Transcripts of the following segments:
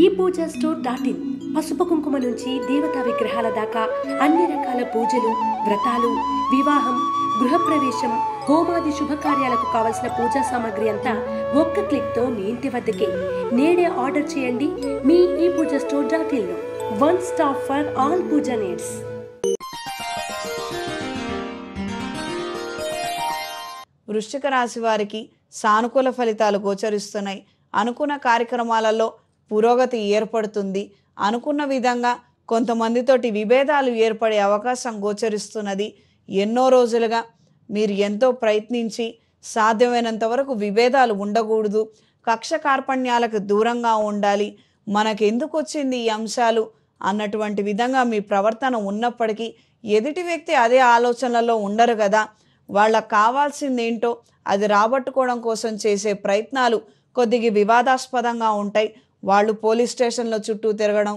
ఈ Puja store dot in పసుపు కుంకుమ నుంచి దేవతా విగ్రహాల దాకా అన్ని రకాల పూజలు వ్రతాలు వివాహం గృహప్రవేశం హోమాది శుభకార్యాలకు కావలసిన పూజా సామాగ్రి అంతా ఒక్క క్లిక్తో మీ ఇంటి వద్దకే నేడే ఆర్డర్ చేయండి మీ ఈ పూజ స్టోర్ డాట్ ఇన్లో one stop for all puja needs వృశ్చిక రాశి వారికి సానుకూల ఫలితాలు గోచరిస్తున్నాయి అనుకున్న కార్యక్రమాలలో పురోగతి ఏర్పడుతుంది అనుకున్న విధంగా కొంతమందితోటి విభేదాలు ఏర్పడే అవకాశం గోచరిస్తున్నది ఎన్నో రోజులుగా మీరు ఎంతో ప్రయత్నించి సాధ్యమైనంత వరకు విభేదాలు ఉండకూడదు కక్ష కార్పణ్యాలకు దూరంగా ఉండాలి మనకెందుకు వచ్చింది ఈ అంశాలు అన్నటువంటి విధంగా మీ ప్రవర్తన ఉన్నప్పటికీ ఎదుటి వ్యక్తి అదే ఆలోచనలో ఉండరు కదా వాళ్ళకు కావాల్సింది ఏంటో అది రాబట్టుకోవడం కోసం చేసే ప్రయత్నాలు కొద్దిగా వివాదాస్పదంగా ఉంటాయి వాళ్ళు పోలీస్ స్టేషన్లో చుట్టూ తిరగడం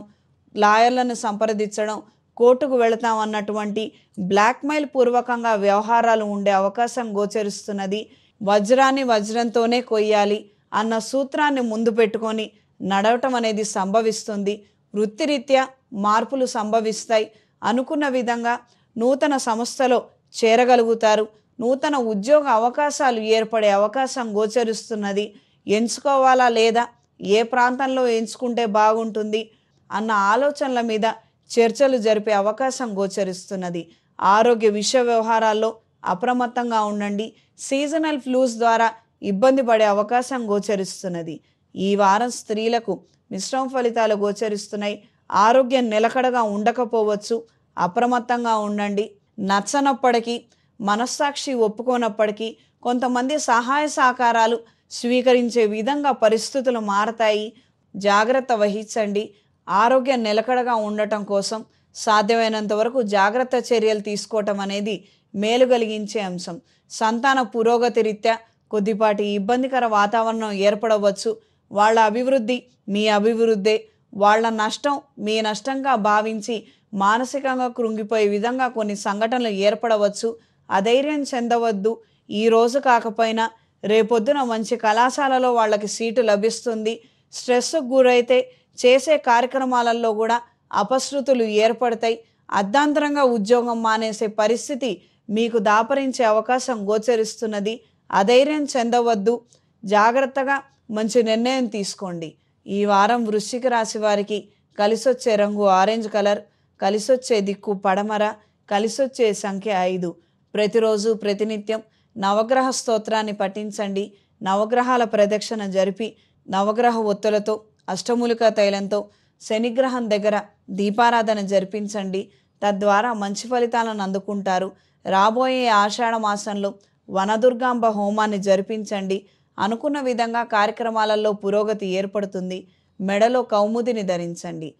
లాయర్లను సంప్రదించడం కోర్టుకు వెళతాం అన్నటువంటి బ్లాక్మెయిల్ పూర్వకంగా వ్యవహారాలు ఉండే అవకాశం గోచరిస్తున్నది వజ్రాన్ని వజ్రంతోనే కొయ్యాలి అన్న సూత్రాన్ని ముందు పెట్టుకొని నడవటం అనేది సంభవిస్తుంది వృత్తిరీత్యా మార్పులు సంభవిస్తాయి అనుకున్న విధంగా నూతన సంస్థలో చేరగలుగుతారు నూతన ఉద్యోగ అవకాశాలు ఏర్పడే అవకాశం గోచరిస్తున్నది ఎంచుకోవాలా లేదా ఏ ప్రాంతంలో ఎంచుకుంటే బాగుంటుంది అన్న ఆలోచనల మీద చర్చలు జరిపే అవకాశం గోచరిస్తున్నది ఆరోగ్య విషయ వ్యవహారాల్లో అప్రమత్తంగా ఉండండి సీజనల్ ఫ్లూస్ ద్వారా ఇబ్బంది పడే అవకాశం గోచరిస్తున్నది ఈ వారం స్త్రీలకు మిశ్రమ ఫలితాలు గోచరిస్తున్నాయి ఆరోగ్యం నిలకడగా ఉండకపోవచ్చు అప్రమత్తంగా ఉండండి నచ్చనప్పటికీ మనస్సాక్షి ఒప్పుకోనప్పటికీ కొంతమంది సహాయ సహకారాలు స్వీకరించే విధంగా పరిస్థితులు మారతాయి జాగ్రత్త వహించండి ఆరోగ్యం నిలకడగా ఉండటం కోసం సాధ్యమైనంత వరకు జాగ్రత్త చర్యలు తీసుకోవటం అనేది మేలు కలిగించే అంశం సంతాన పురోగతి రీత్యా కొద్దిపాటి ఇబ్బందికర వాతావరణం ఏర్పడవచ్చు వాళ్ళ అభివృద్ధి మీ అభివృద్ధే వాళ్ళ నష్టం మీ నష్టంగా భావించి మానసికంగా కృంగిపోయే విధంగా కొన్ని సంఘటనలు ఏర్పడవచ్చు అధైర్యం చెందవద్దు ఈ రోజు కాకపోయినా రేపొద్దున మంచి కళాశాలలో వాళ్ళకి సీటు లభిస్తుంది స్ట్రెస్కు గురైతే చేసే కార్యక్రమాలలో కూడా అపశృతులు ఏర్పడతాయి అర్ధాంతరంగా ఉద్యోగం మానేసే పరిస్థితి మీకు దాపరించే అవకాశం గోచరిస్తున్నది అధైర్యం చెందవద్దు జాగ్రత్తగా మంచి నిర్ణయం తీసుకోండి ఈ వారం వృశ్చిక రాశి వారికి కలిసొచ్చే రంగు ఆరెంజ్ కలర్ కలిసొచ్చే దిక్కు పడమర కలిసొచ్చే సంఖ్య ఐదు ప్రతిరోజు ప్రతినిత్యం నవగ్రహ స్తోత్రాన్ని పఠించండి నవగ్రహాల ప్రదక్షిణ జరిపి నవగ్రహ ఒత్తులతో అష్టమూలిక తైలంతో శనిగ్రహం దగ్గర దీపారాధన జరిపించండి తద్వారా మంచి ఫలితాలను అందుకుంటారు రాబోయే ఆషాఢ మాసంలో వనదుర్గాంబ హోమాన్ని జరిపించండి అనుకున్న విధంగా కార్యక్రమాలలో పురోగతి ఏర్పడుతుంది మెడలో కౌముదిని ధరించండి